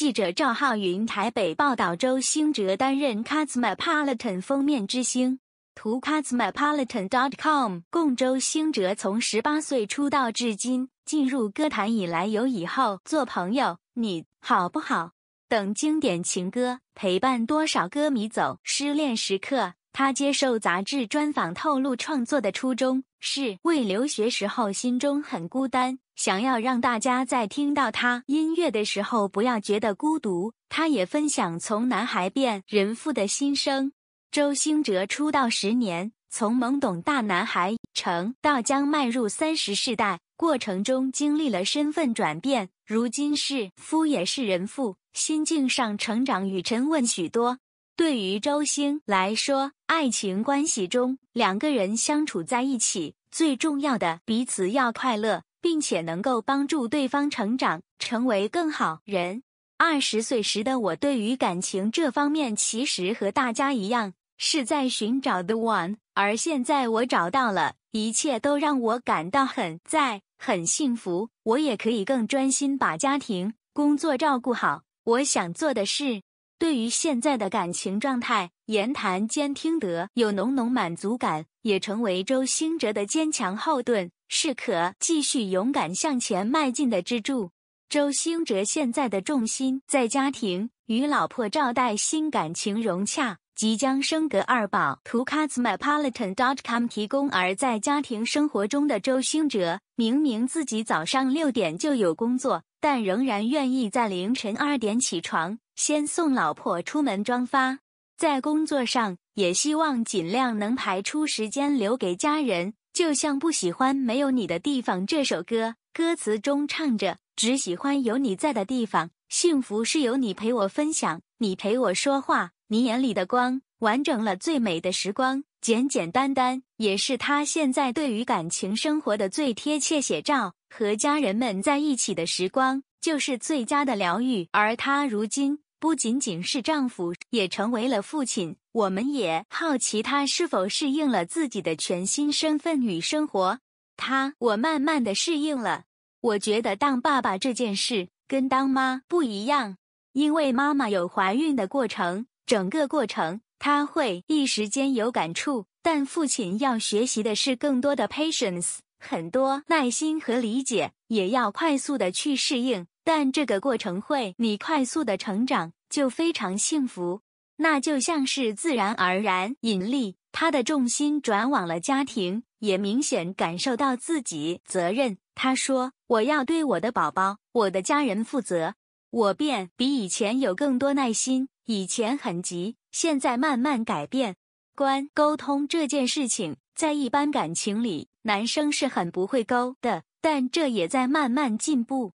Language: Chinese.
记者赵浩云台北报道：周兴哲担任《Cosmopolitan》封面之星。图：Cosmopolitan.com。共周兴哲从十八岁出道至今，进入歌坛以来，有以后做朋友，你好不好？等经典情歌陪伴多少歌迷走失恋时刻。他接受杂志专访，透露创作的初衷。是，未留学时候心中很孤单，想要让大家在听到他音乐的时候不要觉得孤独。他也分享从男孩变人父的心声。周星哲出道十年，从懵懂大男孩成到将迈入三十世代过程中，经历了身份转变，如今是夫也是人父，心境上成长与沉稳许多。对于周星来说，爱情关系中两个人相处在一起。最重要的，彼此要快乐，并且能够帮助对方成长，成为更好人。二十岁时的我，对于感情这方面，其实和大家一样，是在寻找 the one，而现在我找到了，一切都让我感到很在，很幸福。我也可以更专心把家庭、工作照顾好。我想做的是。对于现在的感情状态，言谈兼听得有浓浓满足感，也成为周星哲的坚强后盾，是可继续勇敢向前迈进的支柱。周星哲现在的重心在家庭，与老婆赵黛新感情融洽，即将升格二宝。图来 s mypolitan.com 提供。而在家庭生活中的周星哲，明明自己早上六点就有工作，但仍然愿意在凌晨二点起床。先送老婆出门装发，在工作上也希望尽量能排出时间留给家人，就像不喜欢没有你的地方这首歌歌词中唱着，只喜欢有你在的地方，幸福是有你陪我分享，你陪我说话，你眼里的光，完整了最美的时光，简简单单，也是他现在对于感情生活的最贴切写照。和家人们在一起的时光，就是最佳的疗愈，而他如今。不仅仅是丈夫，也成为了父亲。我们也好奇他是否适应了自己的全新身份与生活。他，我慢慢的适应了。我觉得当爸爸这件事跟当妈不一样，因为妈妈有怀孕的过程，整个过程他会一时间有感触。但父亲要学习的是更多的 patience，很多耐心和理解，也要快速的去适应。但这个过程会你快速的成长就非常幸福，那就像是自然而然引力，他的重心转往了家庭，也明显感受到自己责任。他说：“我要对我的宝宝、我的家人负责。”我变比以前有更多耐心，以前很急，现在慢慢改变。关沟通这件事情，在一般感情里，男生是很不会沟的，但这也在慢慢进步。